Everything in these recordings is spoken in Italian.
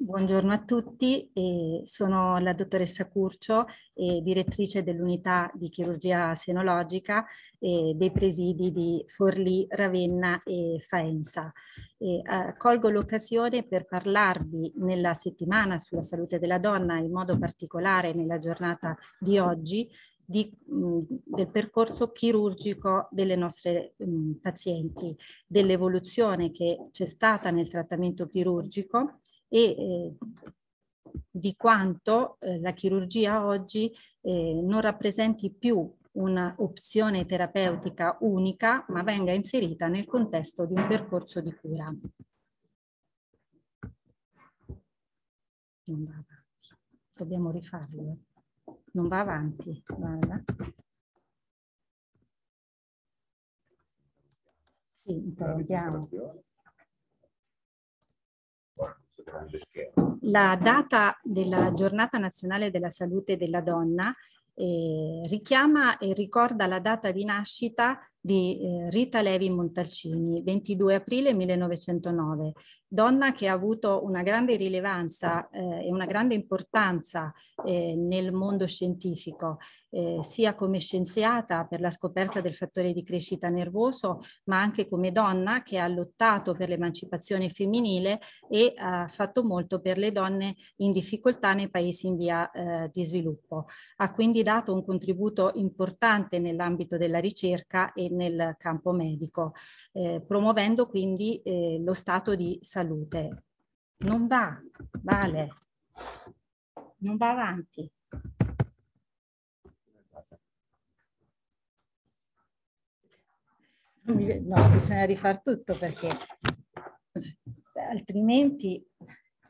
Buongiorno a tutti, eh, sono la dottoressa Curcio, eh, direttrice dell'unità di chirurgia senologica eh, dei presidi di Forlì, Ravenna e Faenza. Eh, colgo l'occasione per parlarvi nella settimana sulla salute della donna, in modo particolare nella giornata di oggi, di, mh, mm, del percorso chirurgico delle nostre mh, mm, pazienti, dell'evoluzione che c'è stata nel trattamento chirurgico e eh, di quanto eh, la chirurgia oggi eh, non rappresenti più un'opzione terapeutica unica, ma venga inserita nel contesto di un percorso di cura. Non va avanti, dobbiamo rifarlo. Non va avanti, guarda. Sì, interroghiamo grande schermo. La data della giornata nazionale della salute della donna eh, richiama e ricorda la data di nascita di eh, Rita Levi Montalcini, 22 aprile 1909, donna che ha avuto una grande rilevanza eh, e una grande importanza eh, nel mondo scientifico, eh, sia come scienziata per la scoperta del fattore di crescita nervoso, ma anche come donna che ha lottato per l'emancipazione femminile e ha fatto molto per le donne in difficoltà nei paesi in via eh, di sviluppo. Ha quindi dato un contributo importante nell'ambito della ricerca e nel campo medico, eh, promuovendo quindi eh, lo stato di salute salute. Non va, vale, non va avanti. No, bisogna rifare tutto perché altrimenti...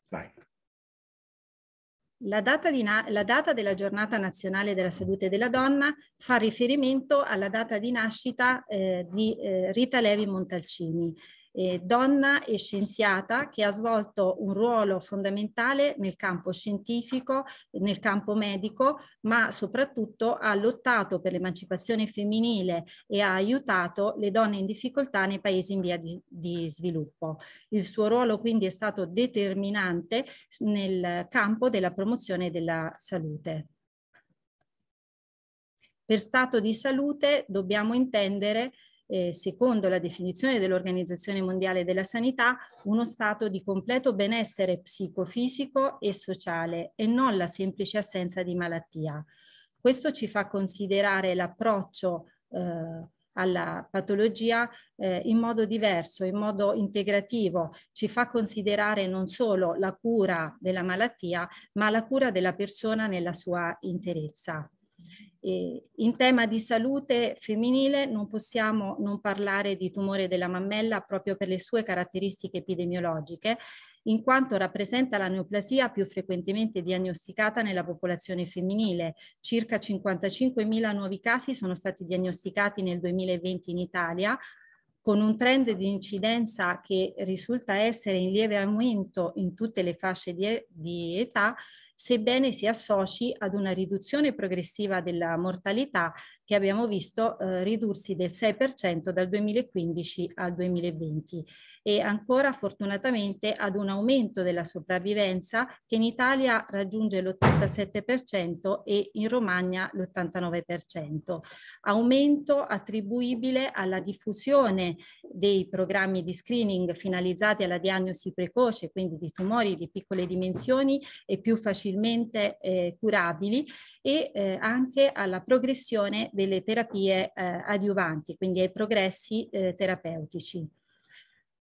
Vai. La data, la data, della giornata nazionale della salute della donna fa riferimento alla data di nascita eh, di eh, Rita Levi Montalcini eh, donna e scienziata che ha svolto un ruolo fondamentale nel campo scientifico, nel campo medico, ma soprattutto ha lottato per l'emancipazione femminile e ha aiutato le donne in difficoltà nei paesi in via di, di sviluppo. Il suo ruolo quindi è stato determinante nel campo della promozione della salute. Per stato di salute dobbiamo intendere eh, secondo la definizione dell'Organizzazione Mondiale della Sanità, uno stato di completo benessere psicofisico e sociale e non la semplice assenza di malattia. Questo ci fa considerare l'approccio eh, alla patologia eh, in modo diverso, in modo integrativo, ci fa considerare non solo la cura della malattia, ma la cura della persona nella sua interezza. Eh, in tema di salute femminile non possiamo non parlare di tumore della mammella proprio per le sue caratteristiche epidemiologiche, in quanto rappresenta la neoplasia più frequentemente diagnosticata nella popolazione femminile. Circa 55.000 nuovi casi sono stati diagnosticati nel 2020 in Italia, con un trend di incidenza che risulta essere in lieve aumento in tutte le fasce di, di età sebbene si associ ad una riduzione progressiva della mortalità che abbiamo visto eh, ridursi del 6% dal 2015 al 2020 e ancora fortunatamente ad un aumento della sopravvivenza che in Italia raggiunge l'87% e in Romagna l'89%. Aumento attribuibile alla diffusione dei programmi di screening finalizzati alla diagnosi precoce, quindi di tumori di piccole dimensioni e più facilmente eh, curabili e eh, anche alla progressione delle terapie eh, adiuvanti, quindi ai progressi eh, terapeutici.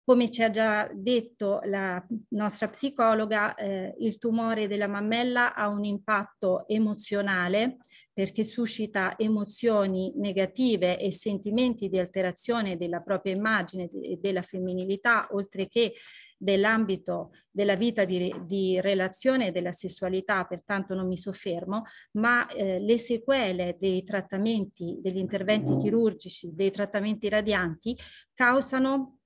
Come ci ha già detto la nostra psicologa, eh, il tumore della mammella ha un impatto emozionale perché suscita emozioni negative e sentimenti di alterazione della propria immagine e della femminilità, oltre che dell'ambito della vita di, di, relazione e della sessualità, pertanto non mi soffermo, ma eh, le sequele dei trattamenti, degli interventi chirurgici, dei trattamenti radianti causano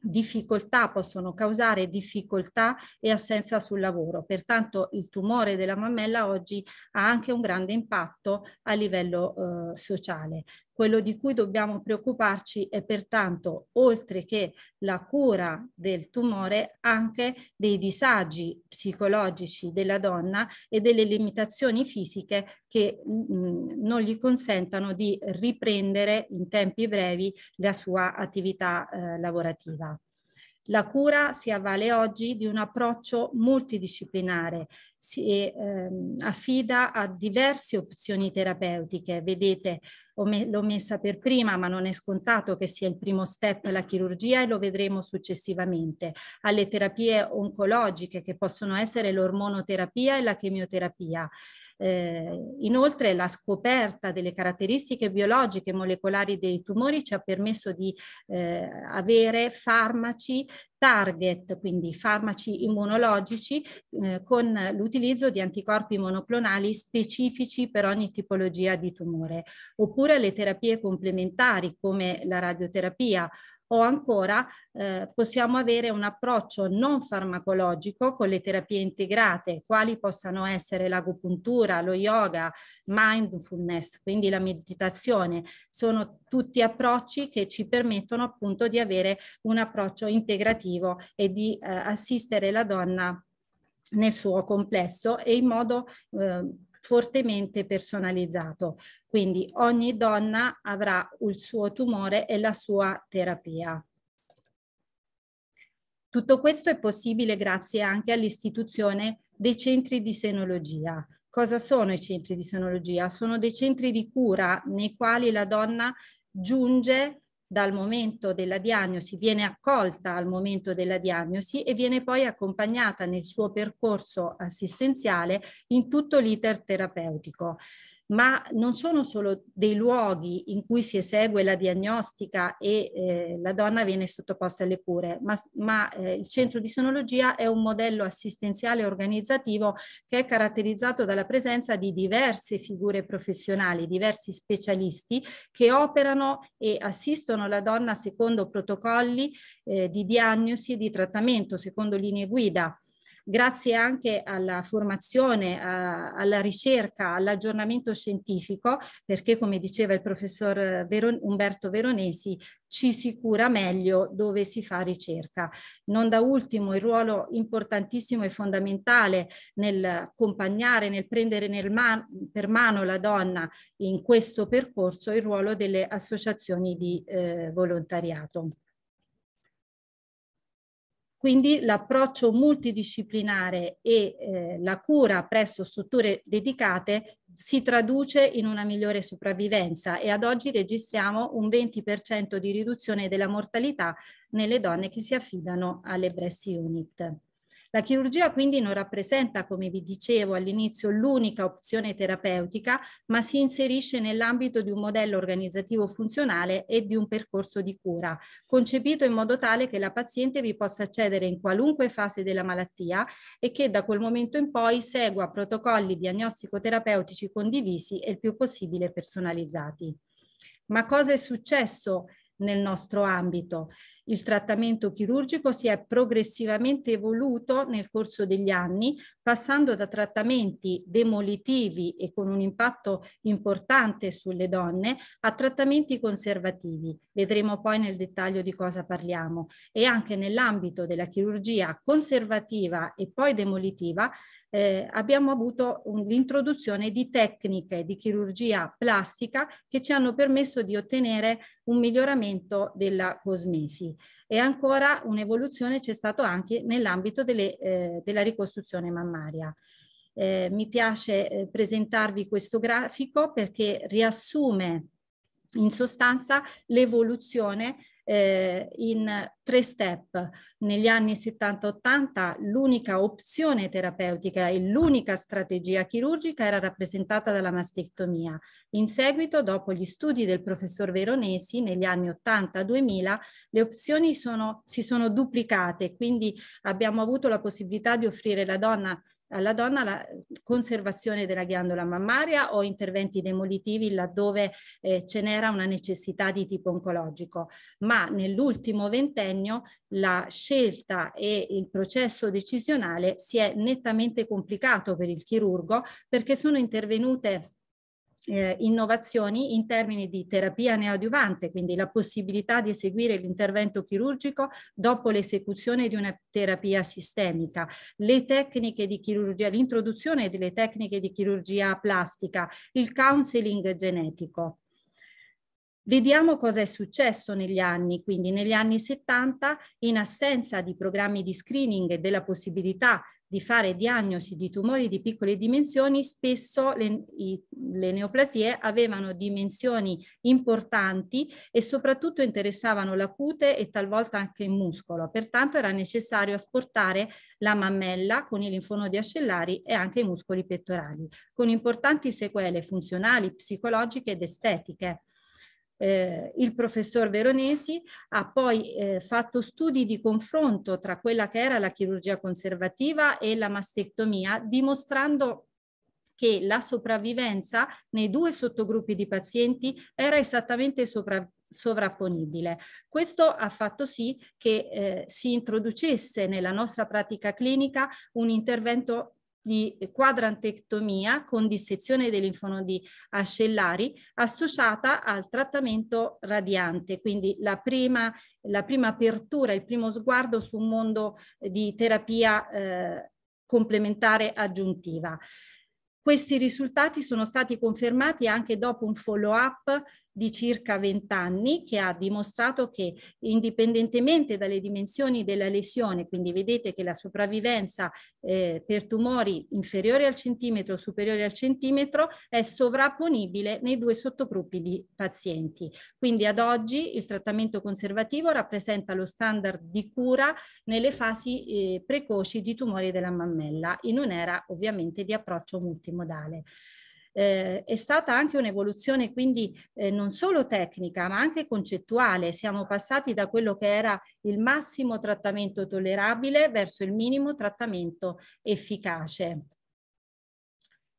difficoltà, possono causare difficoltà e assenza sul lavoro. Pertanto il tumore della mammella oggi ha anche un grande impatto a livello eh, sociale. Quello di cui dobbiamo preoccuparci è pertanto, oltre che la cura del tumore, anche dei disagi psicologici della donna e delle limitazioni fisiche che mh, mm, mm, non gli consentano di riprendere in tempi brevi la sua attività eh, lavorativa. La cura si avvale oggi di un approccio multidisciplinare, si ehm, affida a diverse opzioni terapeutiche. Vedete, me l'ho messa per prima, ma non è scontato che sia il primo step la chirurgia e lo vedremo successivamente. Alle terapie oncologiche che possono essere l'ormonoterapia e la chemioterapia. Eh, inoltre la scoperta delle caratteristiche biologiche e molecolari dei tumori ci ha permesso di eh, avere farmaci target, quindi farmaci immunologici, eh, con l'utilizzo di anticorpi monoclonali specifici per ogni tipologia di tumore, oppure le terapie complementari come la radioterapia o ancora eh, possiamo avere un approccio non farmacologico con le terapie integrate, quali possano essere l'agopuntura, lo yoga, mindfulness, quindi la meditazione. Sono tutti approcci che ci permettono appunto di avere un approccio integrativo e di eh, assistere la donna nel suo complesso e in modo eh, fortemente personalizzato. Quindi ogni donna avrà il suo tumore e la sua terapia. Tutto questo è possibile grazie anche all'istituzione dei centri di senologia. Cosa sono i centri di senologia? Sono dei centri di cura nei quali la donna giunge dal momento della diagnosi, viene accolta al momento della diagnosi e viene poi accompagnata nel suo percorso assistenziale in tutto l'iter terapeutico ma non sono solo dei luoghi in cui si esegue la diagnostica e eh, la donna viene sottoposta alle cure, ma, ma eh, il centro di sonologia è un modello assistenziale organizzativo che è caratterizzato dalla presenza di diverse figure professionali, diversi specialisti che operano e assistono la donna secondo protocolli eh, di diagnosi e di trattamento, secondo linee guida grazie anche alla formazione, a, alla ricerca, all'aggiornamento scientifico, perché come diceva il professor Veron Umberto Veronesi, ci si cura meglio dove si fa ricerca. Non da ultimo il ruolo importantissimo e fondamentale nel accompagnare, nel prendere nel man per mano la donna in questo percorso, il ruolo delle associazioni di eh, volontariato. Quindi l'approccio multidisciplinare e eh, la cura presso strutture dedicate si traduce in una migliore sopravvivenza e ad oggi registriamo un 20% di riduzione della mortalità nelle donne che si affidano alle breast unit. La chirurgia quindi non rappresenta, come vi dicevo all'inizio, l'unica opzione terapeutica, ma si inserisce nell'ambito di un modello organizzativo funzionale e di un percorso di cura, concepito in modo tale che la paziente vi possa accedere in qualunque fase della malattia e che da quel momento in poi segua protocolli diagnostico-terapeutici condivisi e il più possibile personalizzati. Ma cosa è successo nel nostro ambito? Il trattamento chirurgico si è progressivamente evoluto nel corso degli anni, passando da trattamenti demolitivi e con un impatto importante sulle donne a trattamenti conservativi. Vedremo poi nel dettaglio di cosa parliamo. E anche nell'ambito della chirurgia conservativa e poi demolitiva eh, abbiamo avuto un, l'introduzione di tecniche di chirurgia plastica che ci hanno permesso di ottenere un miglioramento della cosmesi e ancora un'evoluzione c'è stata anche nell'ambito delle, eh, della ricostruzione mammaria. Eh, mi piace eh, presentarvi questo grafico perché riassume in sostanza l'evoluzione eh, in tre step. Negli anni 70-80 l'unica opzione terapeutica e l'unica strategia chirurgica era rappresentata dalla mastectomia. In seguito, dopo gli studi del professor Veronesi, negli anni 80-2000, le opzioni sono, si sono duplicate, quindi abbiamo avuto la possibilità di offrire alla donna alla donna la conservazione della ghiandola mammaria o interventi demolitivi laddove eh, ce n'era una necessità di tipo oncologico, ma nell'ultimo ventennio la scelta e il processo decisionale si è nettamente complicato per il chirurgo perché sono intervenute eh, innovazioni in termini di terapia neoadiuvante, quindi la possibilità di eseguire l'intervento chirurgico dopo l'esecuzione di una terapia sistemica, le tecniche di chirurgia, l'introduzione delle tecniche di chirurgia plastica, il counseling genetico. Vediamo cosa è successo negli anni, quindi negli anni 70 in assenza di programmi di screening e della possibilità di fare diagnosi di tumori di piccole dimensioni, spesso le, i, le neoplasie avevano dimensioni importanti e soprattutto interessavano la cute e talvolta anche il muscolo. Pertanto era necessario asportare la mammella con i linfonodi ascellari e anche i muscoli pettorali, con importanti sequele funzionali, psicologiche ed estetiche. Eh, il professor Veronesi ha poi eh, fatto studi di confronto tra quella che era la chirurgia conservativa e la mastectomia, dimostrando che la sopravvivenza nei due sottogruppi di pazienti era esattamente sopra, sovrapponibile. Questo ha fatto sì che eh, si introducesse nella nostra pratica clinica un intervento di quadrantectomia con dissezione dei linfonodi ascellari associata al trattamento radiante, quindi la prima, la prima apertura, il primo sguardo su un mondo eh, di terapia eh, complementare aggiuntiva. Questi risultati sono stati confermati anche dopo un follow-up di circa 20 anni che ha dimostrato che indipendentemente dalle dimensioni della lesione, quindi vedete che la sopravvivenza eh, per tumori inferiori al centimetro o superiori al centimetro è sovrapponibile nei due sottogruppi di pazienti. Quindi ad oggi il trattamento conservativo rappresenta lo standard di cura nelle fasi eh, precoci di tumori della mammella in un'era ovviamente di approccio multimodale eh, è stata anche un'evoluzione quindi eh, non solo tecnica ma anche concettuale. Siamo passati da quello che era il massimo trattamento tollerabile verso il minimo trattamento efficace.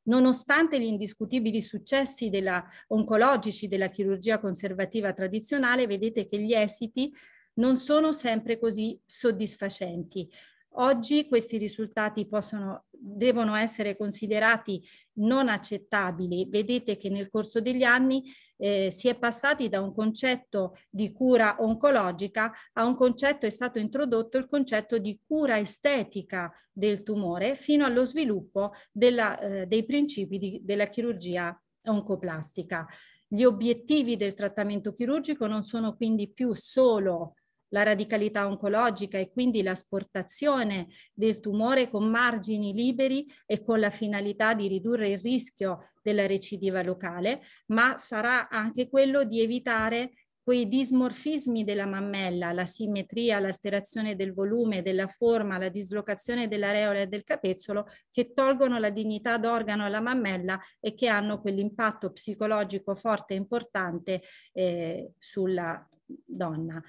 Nonostante gli indiscutibili successi della, oncologici della chirurgia conservativa tradizionale, vedete che gli esiti non sono sempre così soddisfacenti. Oggi questi risultati possono devono essere considerati non accettabili. Vedete che nel corso degli anni eh, si è passati da un concetto di cura oncologica a un concetto, è stato introdotto il concetto di cura estetica del tumore fino allo sviluppo della, eh, dei principi di, della chirurgia oncoplastica. Gli obiettivi del trattamento chirurgico non sono quindi più solo la radicalità oncologica e quindi l'asportazione del tumore con margini liberi e con la finalità di ridurre il rischio della recidiva locale, ma sarà anche quello di evitare quei dismorfismi della mammella, la simmetria, l'alterazione del volume, della forma, la dislocazione dell'areola e del capezzolo che tolgono la dignità d'organo alla mammella e che hanno quell'impatto psicologico forte e importante eh, sulla donna.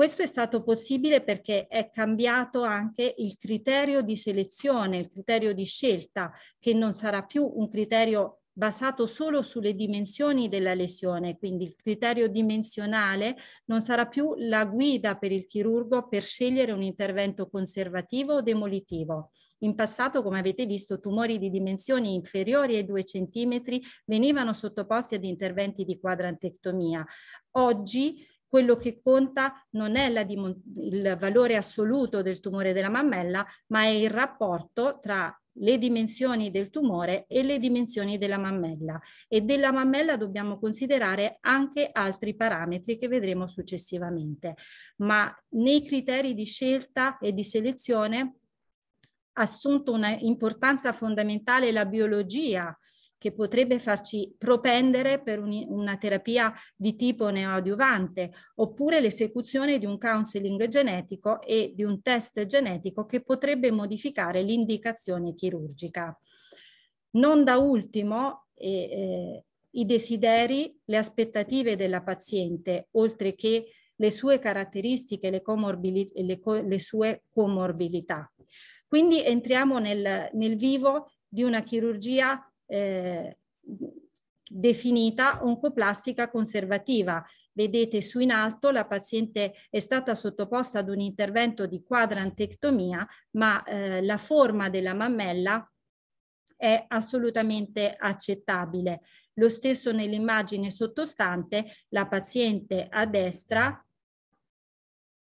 Questo è stato possibile perché è cambiato anche il criterio di selezione, il criterio di scelta, che non sarà più un criterio basato solo sulle dimensioni della lesione, quindi il criterio dimensionale non sarà più la guida per il chirurgo per scegliere un intervento conservativo o demolitivo. In passato, come avete visto, tumori di dimensioni inferiori ai 2 cm venivano sottoposti ad interventi di quadrantectomia. Oggi quello che conta non è il valore assoluto del tumore della mammella, ma è il rapporto tra le dimensioni del tumore e le dimensioni della mammella e della mammella dobbiamo considerare anche altri parametri che vedremo successivamente, ma nei criteri di scelta e di selezione ha assunto una importanza fondamentale la biologia che potrebbe farci propendere per un, una terapia di tipo neoadiuvante, oppure l'esecuzione di un counseling genetico e di un test genetico che potrebbe modificare l'indicazione chirurgica. Non da ultimo, eh, eh, i desideri, le aspettative della paziente, oltre che le sue caratteristiche, le, comorbi, le, co, le sue comorbilità. Quindi entriamo nel, nel vivo di una chirurgia eh, definita oncoplastica conservativa. Vedete su in alto la paziente è stata sottoposta ad un intervento di quadrantectomia, ma eh, la forma della mammella è assolutamente accettabile. Lo stesso nell'immagine sottostante, la paziente a destra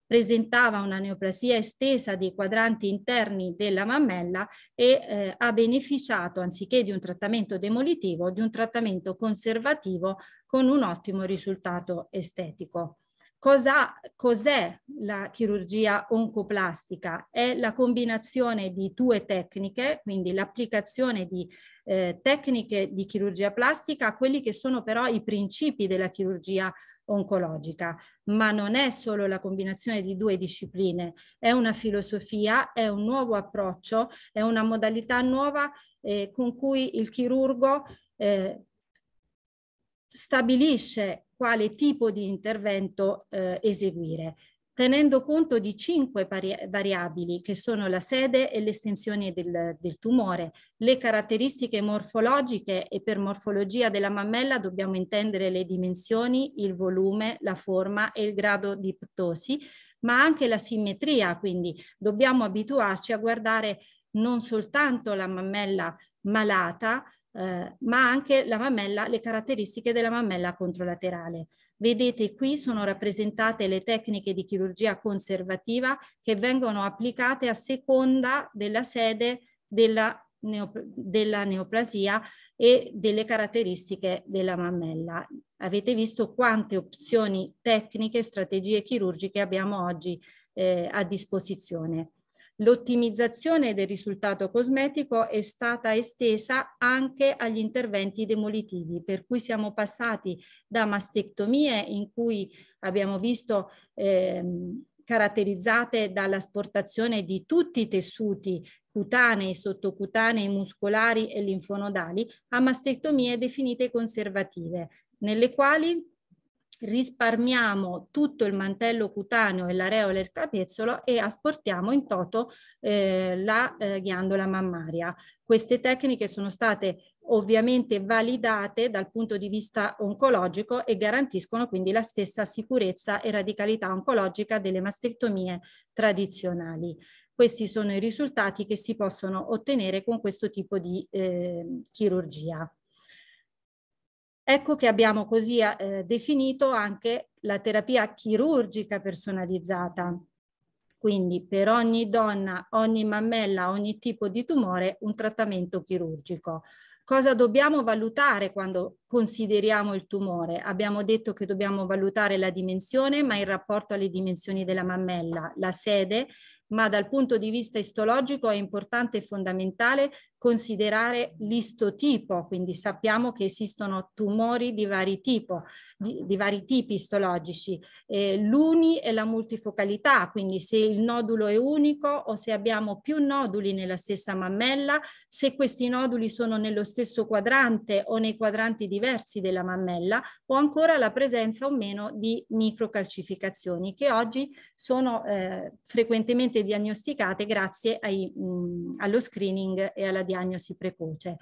presentava una neoplasia estesa dei quadranti interni della mammella e eh, ha beneficiato, anziché di un trattamento demolitivo, di un trattamento conservativo con un ottimo risultato estetico. Cosa, cos'è la chirurgia oncoplastica? È la combinazione di due tecniche, quindi l'applicazione di eh, tecniche di chirurgia plastica a quelli che sono però i principi della chirurgia oncologica, ma non è solo la combinazione di due discipline, è una filosofia, è un nuovo approccio, è una modalità nuova eh, con cui il chirurgo eh, stabilisce quale tipo di intervento eh, eseguire tenendo conto di cinque variabili che sono la sede e l'estensione del, del, tumore. Le caratteristiche morfologiche e per morfologia della mammella dobbiamo intendere le dimensioni, il volume, la forma e il grado di ptosi, ma anche la simmetria, quindi dobbiamo abituarci a guardare non soltanto la mammella malata, eh, ma anche la mammella, le caratteristiche della mammella controlaterale. Vedete qui sono rappresentate le tecniche di chirurgia conservativa che vengono applicate a seconda della sede della, neop della neoplasia e delle caratteristiche della mammella. Avete visto quante opzioni tecniche, strategie chirurgiche abbiamo oggi eh, a disposizione. L'ottimizzazione del risultato cosmetico è stata estesa anche agli interventi demolitivi, per cui siamo passati da mastectomie in cui abbiamo visto ehm, caratterizzate dall'asportazione di tutti i tessuti cutanei, sottocutanei, muscolari e linfonodali, a mastectomie definite conservative, nelle quali risparmiamo tutto il mantello cutaneo e l'areola e il capezzolo e asportiamo in toto eh, la eh, ghiandola mammaria. Queste tecniche sono state ovviamente validate dal punto di vista oncologico e garantiscono quindi la stessa sicurezza e radicalità oncologica delle mastectomie tradizionali. Questi sono i risultati che si possono ottenere con questo tipo di eh, chirurgia. Ecco che abbiamo così eh, eh, definito anche la terapia chirurgica personalizzata. Quindi per ogni donna, ogni mammella, ogni tipo di tumore, un trattamento chirurgico. Cosa dobbiamo valutare quando consideriamo il tumore? Abbiamo detto che dobbiamo valutare la dimensione, ma il rapporto alle dimensioni della mammella, la sede, ma dal punto di vista istologico è importante e fondamentale considerare l'istotipo, quindi sappiamo che esistono tumori di vari, tipo, di, di vari tipi istologici, eh, l'uni e la multifocalità, quindi se il nodulo è unico o se abbiamo più noduli nella stessa mammella, se questi noduli sono nello stesso quadrante o nei quadranti diversi della mammella o ancora la presenza o meno di microcalcificazioni che oggi sono eh, frequentemente diagnosticate grazie ai, mh, mm, allo screening e alla diagnosi diagnosi precoce.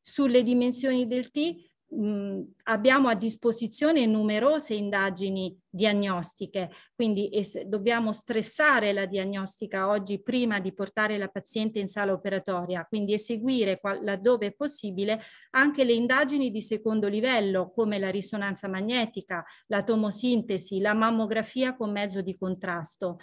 Sulle dimensioni del T mh, mm, abbiamo a disposizione numerose indagini diagnostiche, quindi es- dobbiamo stressare la diagnostica oggi prima di portare la paziente in sala operatoria, quindi eseguire qual- laddove è possibile anche le indagini di secondo livello come la risonanza magnetica, la tomosintesi, la mammografia con mezzo di contrasto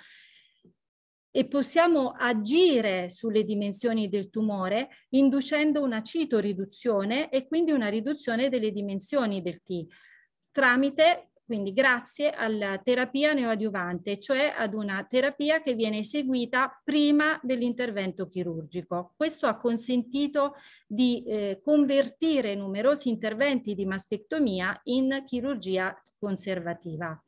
e possiamo agire sulle dimensioni del tumore inducendo una citoriduzione e quindi una riduzione delle dimensioni del T tramite quindi grazie alla terapia neoadiuvante, cioè ad una terapia che viene eseguita prima dell'intervento chirurgico. Questo ha consentito di eh, convertire numerosi interventi di mastectomia in chirurgia conservativa.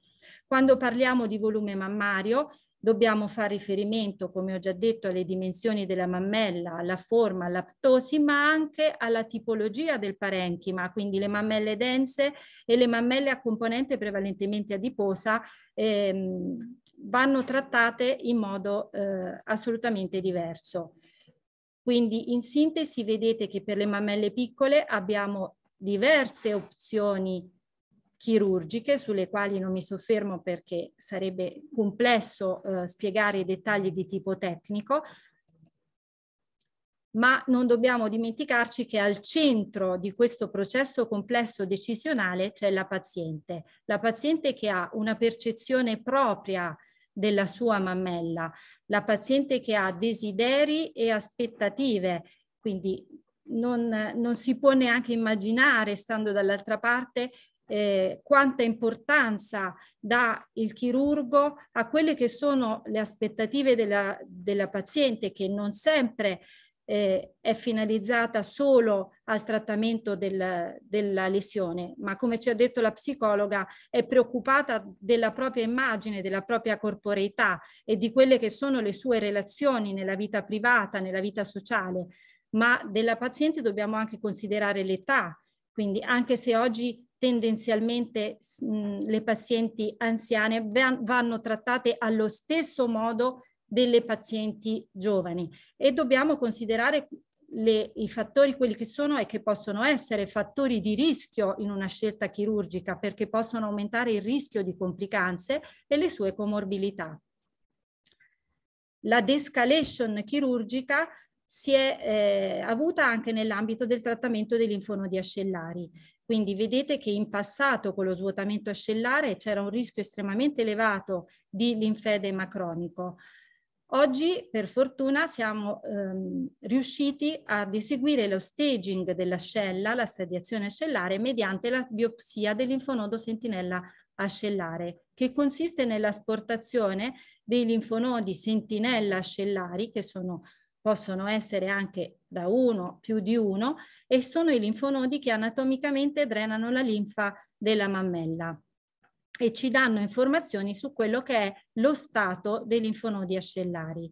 Quando parliamo di volume mammario, Dobbiamo fare riferimento, come ho già detto, alle dimensioni della mammella, alla forma, all'aptosi, ma anche alla tipologia del parenchima, quindi le mammelle dense e le mammelle a componente prevalentemente adiposa ehm, vanno trattate in modo eh, assolutamente diverso. Quindi in sintesi vedete che per le mammelle piccole abbiamo diverse opzioni chirurgiche sulle quali non mi soffermo perché sarebbe complesso eh, spiegare i dettagli di tipo tecnico, ma non dobbiamo dimenticarci che al centro di questo processo complesso decisionale c'è la paziente, la paziente che ha una percezione propria della sua mammella, la paziente che ha desideri e aspettative, quindi non, non si può neanche immaginare, stando dall'altra parte, eh, quanta importanza dà il chirurgo a quelle che sono le aspettative della, della paziente che non sempre eh, è finalizzata solo al trattamento del, della lesione, ma come ci ha detto la psicologa è preoccupata della propria immagine, della propria corporeità e di quelle che sono le sue relazioni nella vita privata, nella vita sociale, ma della paziente dobbiamo anche considerare l'età, quindi anche se oggi tendenzialmente mh, mhmm, le pazienti anziane vanno trattate allo stesso modo delle pazienti giovani e dobbiamo considerare le, i fattori quelli che sono e che possono essere fattori di rischio in una scelta chirurgica perché possono aumentare il rischio di complicanze e le sue comorbilità. La descalation chirurgica si è eh, avuta anche nell'ambito del trattamento dei linfonodi ascellari quindi vedete che in passato con lo svuotamento ascellare c'era un rischio estremamente elevato di linfedema cronico. Oggi, per fortuna, siamo ehm, riusciti ad eseguire lo staging dell'ascella, la stadiazione ascellare, mediante la biopsia del linfonodo sentinella ascellare, che consiste nell'asportazione dei linfonodi sentinella ascellari, che sono possono essere anche da uno, più di uno, e sono i linfonodi che anatomicamente drenano la linfa della mammella e ci danno informazioni su quello che è lo stato dei linfonodi ascellari.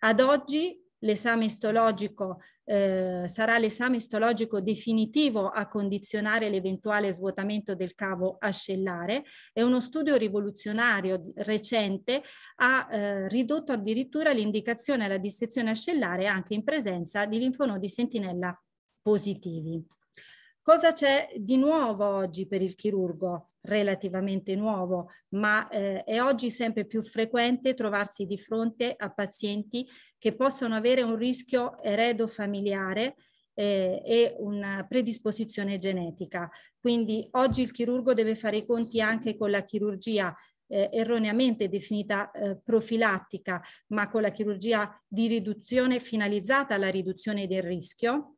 Ad oggi l'esame istologico eh, sarà l'esame istologico definitivo a condizionare l'eventuale svuotamento del cavo ascellare e uno studio rivoluzionario recente ha eh, ridotto addirittura l'indicazione alla dissezione ascellare anche in presenza di linfonodi sentinella positivi. Cosa c'è di nuovo oggi per il chirurgo? relativamente nuovo, ma eh, è oggi sempre più frequente trovarsi di fronte a pazienti che possono avere un rischio eredo familiare eh, e una predisposizione genetica. Quindi oggi il chirurgo deve fare i conti anche con la chirurgia eh, erroneamente definita eh, profilattica, ma con la chirurgia di riduzione finalizzata alla riduzione del rischio,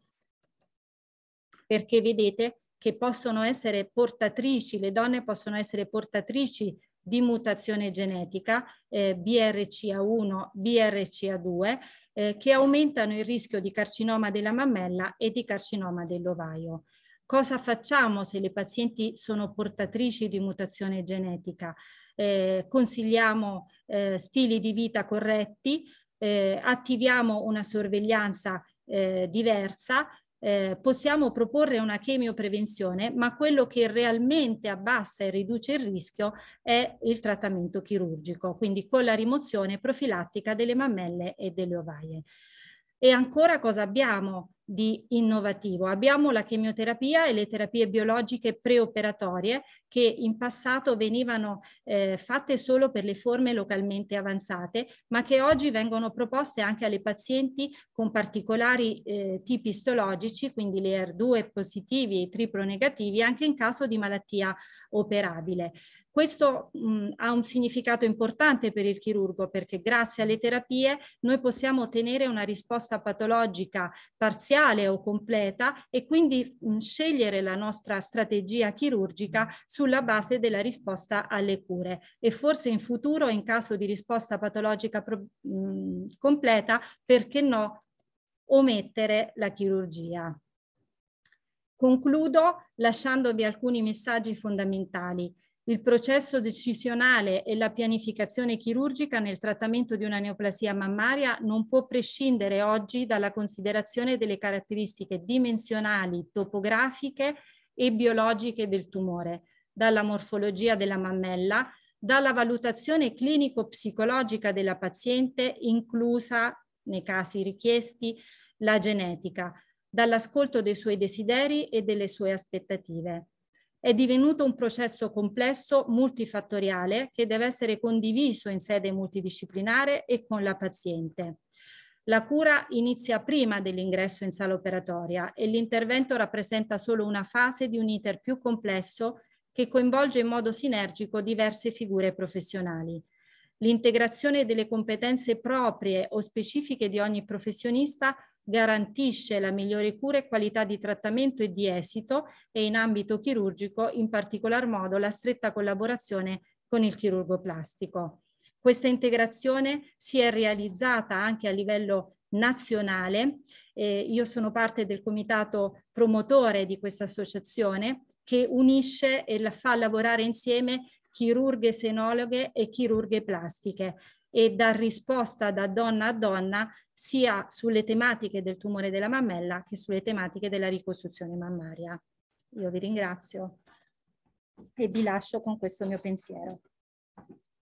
perché vedete che possono essere portatrici, le donne possono essere portatrici di mutazione genetica eh, BRCA1, BRCA2 eh, che aumentano il rischio di carcinoma della mammella e di carcinoma dell'ovaio. Cosa facciamo se le pazienti sono portatrici di mutazione genetica? Eh, consigliamo eh, stili di vita corretti, eh, attiviamo una sorveglianza eh, diversa eh, possiamo proporre una chemioprevenzione, ma quello che realmente abbassa e riduce il rischio è il trattamento chirurgico, quindi con la rimozione profilattica delle mammelle e delle ovaie. E ancora cosa abbiamo? di innovativo. Abbiamo la chemioterapia e le terapie biologiche preoperatorie che in passato venivano eh, fatte solo per le forme localmente avanzate, ma che oggi vengono proposte anche alle pazienti con particolari eh, tipi istologici, quindi le R2 positivi e triplo negativi, anche in caso di malattia operabile. Questo mh, ha un significato importante per il chirurgo perché grazie alle terapie noi possiamo ottenere una risposta patologica parziale o completa e quindi mh, scegliere la nostra strategia chirurgica sulla base della risposta alle cure e forse in futuro in caso di risposta patologica pro, mh, completa perché no omettere la chirurgia. Concludo lasciandovi alcuni messaggi fondamentali il processo decisionale e la pianificazione chirurgica nel trattamento di una neoplasia mammaria non può prescindere oggi dalla considerazione delle caratteristiche dimensionali, topografiche e biologiche del tumore, dalla morfologia della mammella, dalla valutazione clinico-psicologica della paziente, inclusa, nei casi richiesti, la genetica, dall'ascolto dei suoi desideri e delle sue aspettative è divenuto un processo complesso multifattoriale che deve essere condiviso in sede multidisciplinare e con la paziente. La cura inizia prima dell'ingresso in sala operatoria e l'intervento rappresenta solo una fase di un iter più complesso che coinvolge in modo sinergico diverse figure professionali. L'integrazione delle competenze proprie o specifiche di ogni professionista garantisce la migliore cura e qualità di trattamento e di esito e in ambito chirurgico in particolar modo la stretta collaborazione con il chirurgo plastico. Questa integrazione si è realizzata anche a livello nazionale. Eh, io sono parte del comitato promotore di questa associazione che unisce e la fa lavorare insieme chirurghe senologhe e chirurghe plastiche e dar risposta da donna a donna sia sulle tematiche del tumore della mammella che sulle tematiche della ricostruzione mammaria. Io vi ringrazio e vi lascio con questo mio pensiero.